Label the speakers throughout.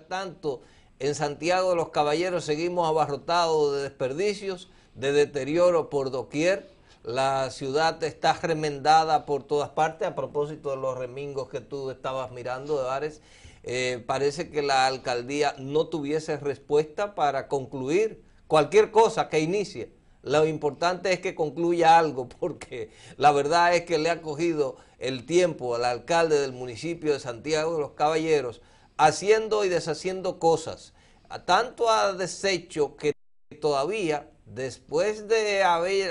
Speaker 1: tanto, en Santiago de los Caballeros seguimos abarrotados de desperdicios, de deterioro por doquier. La ciudad está remendada por todas partes. A propósito de los remingos que tú estabas mirando de bares, eh, parece que la alcaldía no tuviese respuesta para concluir cualquier cosa que inicie. Lo importante es que concluya algo, porque la verdad es que le ha cogido el tiempo al alcalde del municipio de Santiago de los Caballeros haciendo y deshaciendo cosas. Tanto ha deshecho que todavía, después de, haber,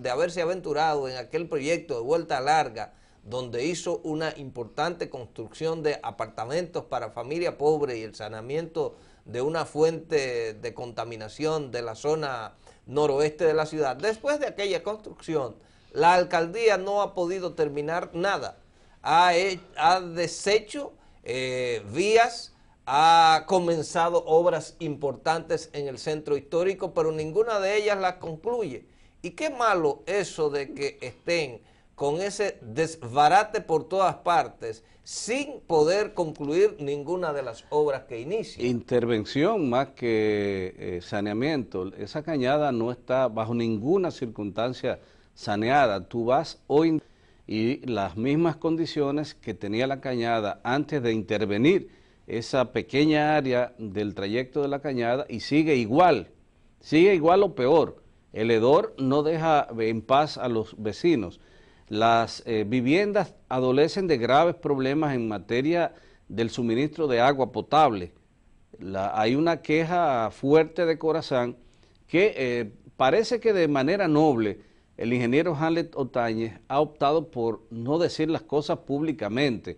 Speaker 1: de haberse aventurado en aquel proyecto de vuelta larga, donde hizo una importante construcción de apartamentos para familia pobre y el saneamiento de una fuente de contaminación de la zona noroeste de la ciudad. Después de aquella construcción, la alcaldía no ha podido terminar nada. Ha, desecho ha deshecho eh, vías, ha comenzado obras importantes en el centro histórico, pero ninguna de ellas las concluye. Y qué malo eso de que estén con ese desbarate por todas partes sin poder concluir ninguna de las obras que inician.
Speaker 2: Intervención más que eh, saneamiento. Esa cañada no está bajo ninguna circunstancia saneada. Tú vas hoy y las mismas condiciones que tenía la cañada antes de intervenir esa pequeña área del trayecto de la cañada y sigue igual, sigue igual o peor. El hedor no deja en paz a los vecinos. Las eh, viviendas adolecen de graves problemas en materia del suministro de agua potable. hay una queja fuerte de corazón que eh, parece que de manera noble el ingeniero Hamlet Otañez ha optado por no decir las cosas públicamente,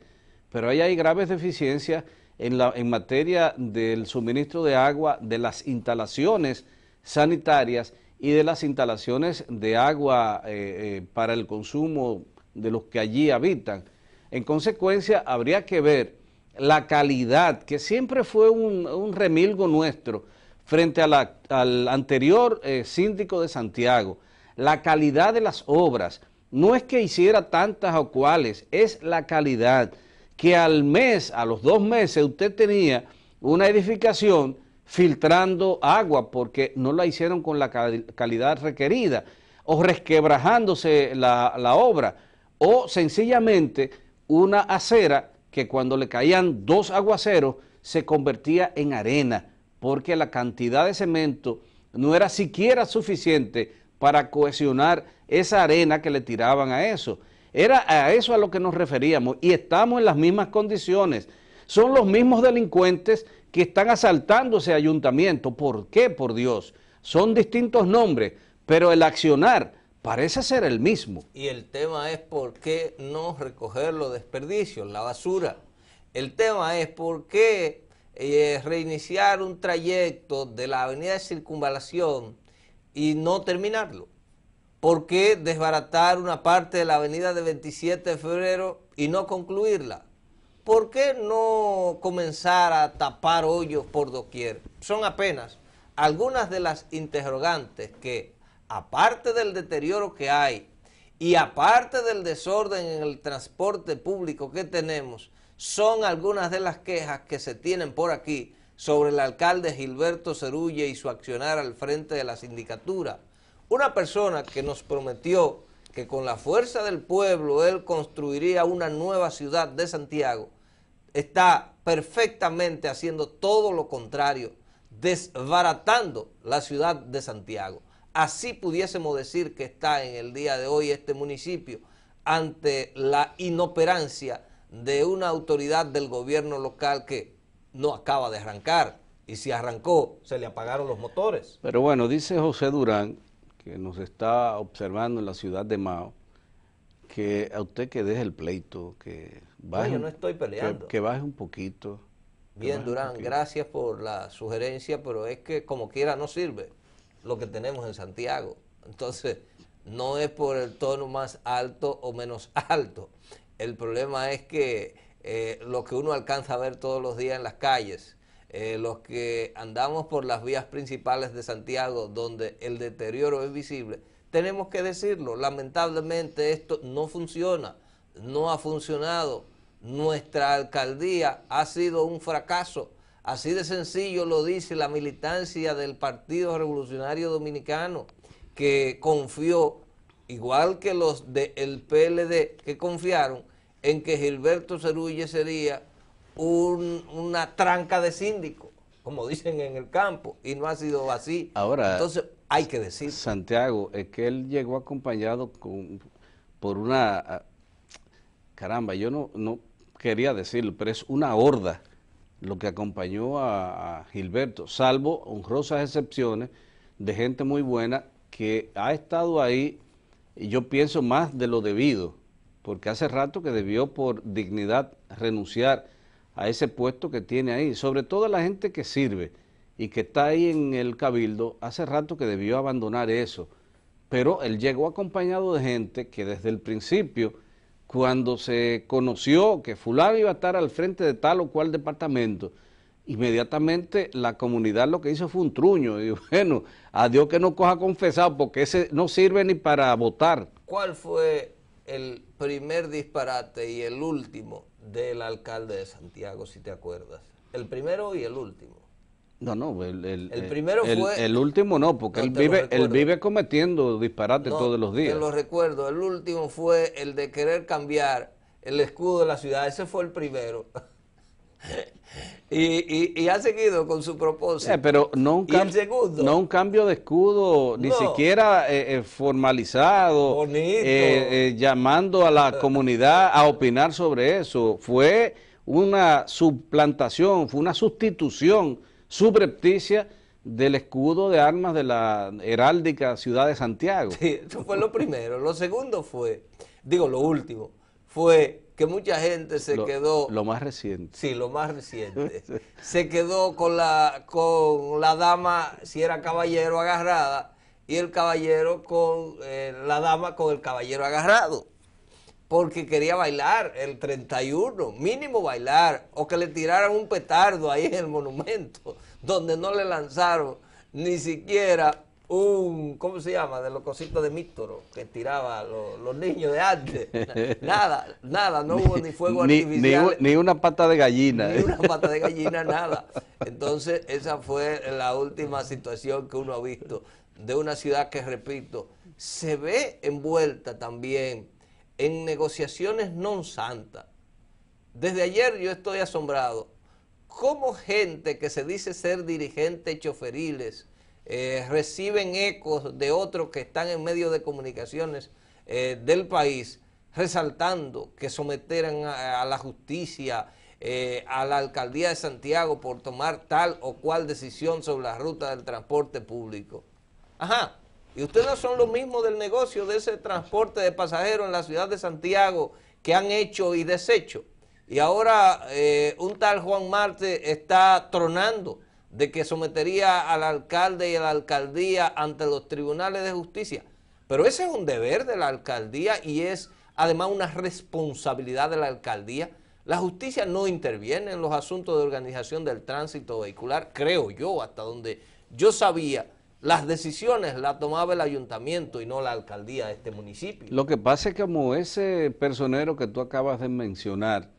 Speaker 2: pero ahí hay graves deficiencias en, materia del suministro de agua de las instalaciones sanitarias y de las instalaciones de agua eh, eh, para el consumo de los que allí habitan. En consecuencia, habría que ver la calidad, que siempre fue un, remilgo nuestro, frente al anterior eh, síndico de Santiago, la calidad de las obras. No es que hiciera tantas o cuales, es la calidad. Que al mes, a los dos meses, usted tenía una edificación filtrando agua porque no la hicieron con la calidad requerida, o resquebrajándose la, la obra, o sencillamente una acera que cuando le caían dos aguaceros se convertía en arena porque la cantidad de cemento no era siquiera suficiente para cohesionar esa arena que le tiraban a eso. Era a eso a lo que nos referíamos y estamos en las mismas condiciones. Son los mismos delincuentes que están asaltando ese ayuntamiento. ¿Por qué? Por Dios. Son distintos nombres, pero el accionar parece ser el mismo.
Speaker 1: Y el tema es por qué no recoger los desperdicios, la basura. El tema es por qué eh, reiniciar un trayecto de la avenida de circunvalación y no terminarlo? ¿Por qué desbaratar una parte de la avenida de 27 de febrero y no concluirla? ¿Por qué no comenzar a tapar hoyos por doquier? Son apenas algunas de las interrogantes que, aparte del deterioro que hay y aparte del desorden en el transporte público que tenemos, son algunas de las quejas que se tienen por aquí sobre el alcalde Gilberto Cerulle y su accionar al frente de la sindicatura. Una persona que nos prometió que con la fuerza del pueblo él construiría una nueva ciudad de Santiago, está perfectamente haciendo todo lo contrario, desbaratando la ciudad de Santiago. Así pudiésemos decir que está en el día de hoy este municipio ante la inoperancia de una autoridad del gobierno local que no acaba de arrancar y si arrancó se le apagaron los motores.
Speaker 2: Pero bueno, dice José Durán, que nos está observando en la ciudad de Mao, que a usted que deje el pleito, que baje, no estoy peleando. Que, baje un poquito.
Speaker 1: Bien, Durán, gracias por la sugerencia, pero es que como quiera no sirve lo que tenemos en Santiago. Entonces, no es por el tono más alto o menos alto. El problema es que eh, lo que uno alcanza a ver todos los días en las calles, eh, los que andamos por las vías principales de Santiago, donde el deterioro es visible, tenemos que decirlo, lamentablemente esto no funciona, no ha funcionado, nuestra alcaldía ha sido un fracaso, así de sencillo lo dice la militancia del Partido Revolucionario Dominicano, que confió, igual que los del PLD que confiaron, en que Gilberto Cerulle sería una tranca de síndico, como dicen en el campo, y no ha sido así.
Speaker 2: Ahora, Entonces, hay que decir. Santiago, es que él llegó acompañado por una... Ah, caramba, yo no, quería decirlo, pero es una horda lo que acompañó a, a Gilberto, salvo honrosas excepciones de gente muy buena que ha estado ahí, yo pienso, más de lo debido porque hace rato que debió por dignidad renunciar a ese puesto que tiene ahí, sobre todo la gente que sirve y que está ahí en el cabildo, hace rato que debió abandonar eso, pero él llegó acompañado de gente que desde el principio, cuando se conoció que fulano iba a estar al frente de tal o cual departamento, inmediatamente la comunidad lo que hizo fue un truño. Y bueno, a Dios que no coja confesado, porque ese no sirve ni para votar.
Speaker 1: ¿Cuál fue el primer disparate y el último del alcalde de Santiago, si te acuerdas. El primero y el último.
Speaker 2: No, no, el, eh, primero fue... El último no, porque él, vive, él vive cometiendo disparates todos los días. Te lo
Speaker 1: recuerdo, el último fue el de querer cambiar el escudo de la ciudad, ese fue el primero. Y, ha seguido con su propósito. Eh,
Speaker 2: pero no un, no un cambio de escudo, ni siquiera eh, eh, formalizado, llamando a la comunidad a opinar sobre eso. Fue una suplantación, fue una sustitución subrepticia del escudo de armas de la heráldica ciudad de Santiago. Sí,
Speaker 1: eso fue lo primero. Lo segundo fue, digo, lo último, fue que mucha gente se quedó... Lo
Speaker 2: más reciente.
Speaker 1: Sí, lo más reciente. se quedó con la, con la dama, si era caballero, agarrada, y el caballero con eh, la dama con el caballero agarrado. Porque quería bailar el 31, mínimo bailar, o que le tiraran un petardo ahí en el monumento, donde no le lanzaron ni siquiera un, ¿cómo se llama? De los cositos de Míctoro que tiraba los, los niños de antes. Nada, nada, no hubo ni fuego artificial.
Speaker 2: Ni, una pata de gallina. Ni ¿eh? una
Speaker 1: pata de gallina, nada. Entonces, esa fue la última situación que uno ha visto de una ciudad que, repito, se ve envuelta también en negociaciones no santas. Desde ayer yo estoy asombrado. ¿Cómo gente que se dice ser dirigentes choferiles, eh, reciben ecos de otros que están en medios de comunicaciones eh, del país, resaltando que someteran a, la justicia, eh, a la alcaldía de Santiago por tomar tal o cual decisión sobre la ruta del transporte público. Ajá, y ustedes no son los mismos del negocio de ese transporte de pasajeros en la ciudad de Santiago que han hecho y deshecho. Y ahora un tal Juan Marte está tronando de que sometería al alcalde y a la alcaldía ante los tribunales de justicia. Pero ese es un deber de la alcaldía y es además una responsabilidad de la alcaldía. La justicia no interviene en los asuntos de organización del tránsito vehicular, creo yo, hasta donde yo sabía. Las decisiones las tomaba el ayuntamiento y no la alcaldía de este municipio.
Speaker 2: Lo que pasa es que como ese personero que tú acabas de mencionar,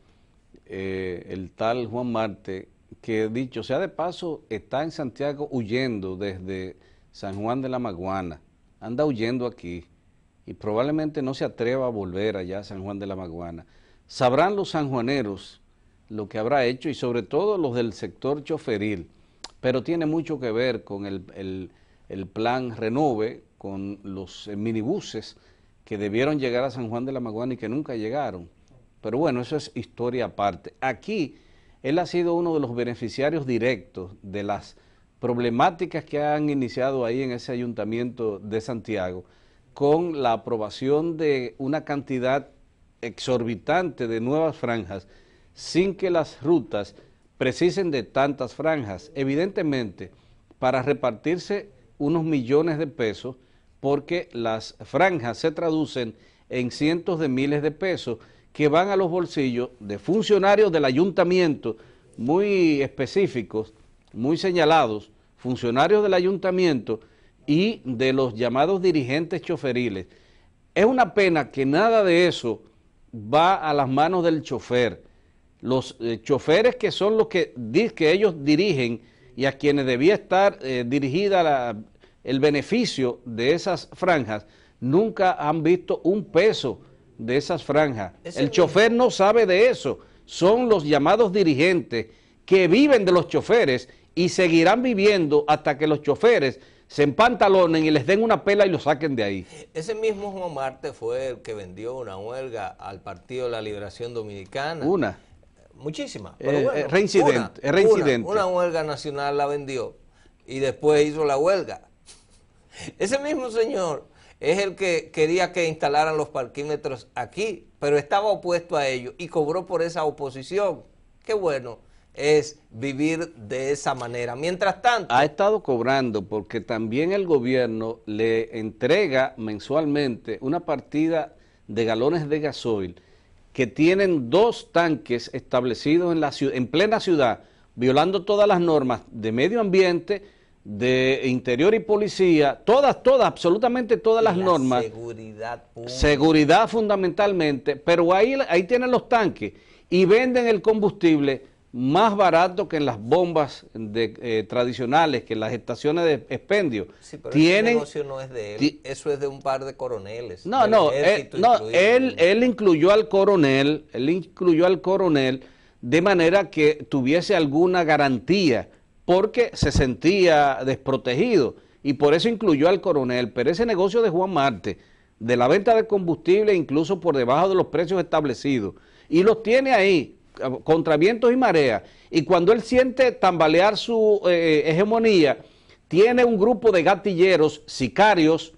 Speaker 2: eh, el tal Juan Marte, que dicho sea de paso, está en Santiago huyendo desde San Juan de la Maguana, anda huyendo aquí y probablemente no se atreva a volver allá a San Juan de la Maguana. Sabrán los sanjuaneros lo que habrá hecho y sobre todo los del sector choferil, pero tiene mucho que ver con el, el plan Renove, con los eh, minibuses que debieron llegar a San Juan de la Maguana y que nunca llegaron. Pero bueno, eso es historia aparte. Aquí él ha sido uno de los beneficiarios directos de las problemáticas que han iniciado ahí en ese ayuntamiento de Santiago con la aprobación de una cantidad exorbitante de nuevas franjas sin que las rutas precisen de tantas franjas, evidentemente para repartirse unos millones de pesos porque las franjas se traducen en cientos de miles de pesos que van a los bolsillos de funcionarios del ayuntamiento muy específicos, muy señalados, funcionarios del ayuntamiento y de los llamados dirigentes choferiles. Es una pena que nada de eso va a las manos del chofer. Los eh, choferes que son los que, que, ellos dirigen y a quienes debía estar eh, dirigida el beneficio de esas franjas, nunca han visto un peso de esas franjas. el chofer no sabe de eso. Son los llamados dirigentes que viven de los choferes y seguirán viviendo hasta que los choferes se empantalonen y les den una pela y lo saquen de ahí.
Speaker 1: Ese mismo Juan Marte fue el que vendió una huelga al Partido de la Liberación Dominicana. Una. muchísima eh, Pero eh, reincidente, una, reincidente. una huelga nacional la vendió y después hizo la huelga. Ese mismo señor es el que quería que instalaran los parquímetros aquí, pero estaba opuesto a ello y cobró por esa oposición. Qué bueno es vivir de esa manera. Mientras
Speaker 2: tanto... Ha estado cobrando porque también el gobierno le entrega mensualmente una partida de galones de gasoil que tienen dos tanques establecidos en, la, en plena ciudad, violando todas las normas de medio ambiente de Interior y Policía, todas, todas, absolutamente todas las normas.
Speaker 1: Seguridad.
Speaker 2: Seguridad fundamentalmente, pero ahí, ahí tienen los tanques y venden el combustible más barato que en las bombas de, eh, tradicionales, que en las estaciones de expendio. Tienen,
Speaker 1: no es de él, eso es de un par de coroneles. No, no, eh,
Speaker 2: no él, él incluyó al coronel, él incluyó al coronel de manera que tuviese alguna garantía porque se sentía desprotegido y por eso incluyó al coronel. Pero ese negocio de Juan Marte, de la venta de combustible incluso por debajo de los precios establecidos, y los tiene ahí contra vientos y marea, y cuando él siente tambalear su eh, hegemonía, tiene un grupo de gatilleros, sicarios,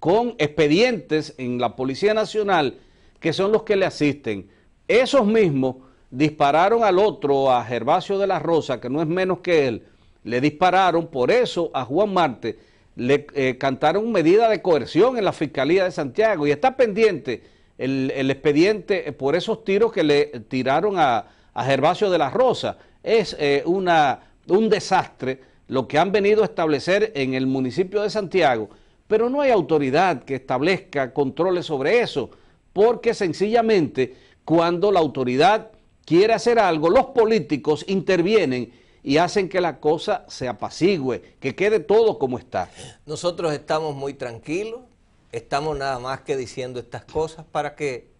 Speaker 2: con expedientes en la Policía Nacional, que son los que le asisten. Esos mismos dispararon al otro, a Gervasio de la Rosa, que no es menos que él, le dispararon, por eso a Juan Marte le eh, cantaron medida de coerción en la Fiscalía de Santiago y está pendiente el, expediente eh, por esos tiros que le tiraron a, Gervasio de la Rosa. Es eh, una, un desastre lo que han venido a establecer en el municipio de Santiago, pero no hay autoridad que establezca controles sobre eso, porque sencillamente cuando la autoridad quiere hacer algo, los políticos intervienen y hacen que la cosa se apacigüe, que quede todo como está.
Speaker 1: Nosotros estamos muy tranquilos, estamos nada más que diciendo estas cosas para que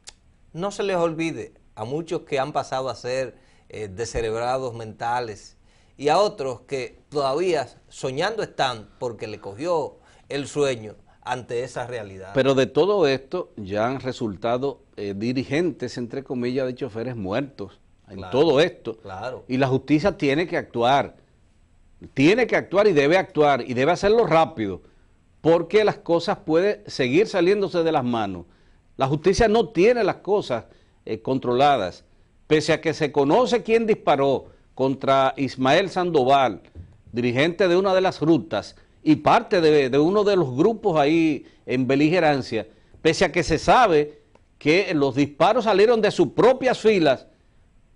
Speaker 1: no se les olvide a muchos que han pasado a ser eh, descerebrados mentales y a otros que todavía soñando están porque le cogió el sueño ante esa realidad. Pero
Speaker 2: de todo esto ya han resultado eh, dirigentes, entre comillas, de choferes muertos en todo esto. Y la justicia tiene que actuar. Tiene que actuar y debe actuar y debe hacerlo rápido porque las cosas pueden seguir saliéndose de las manos. La justicia no tiene las cosas eh, controladas. Pese a que se conoce quién disparó contra Ismael Sandoval, dirigente de una de las rutas y parte de, de uno de los grupos ahí en beligerancia, pese a que se sabe que los disparos salieron de sus propias filas,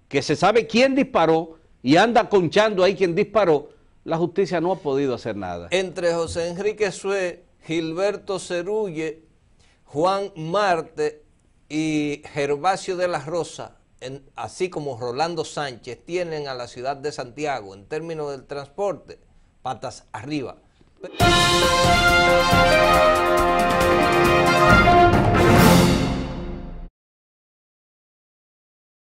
Speaker 2: que se sabe quién disparó y anda conchando ahí quien disparó, la justicia no ha podido hacer nada.
Speaker 1: Entre José Enrique Sue, Gilberto Cerulle, Juan Marte y Gervasio de la Rosa, así como Rolando Sánchez, tienen a la ciudad de Santiago en términos del transporte patas arriba.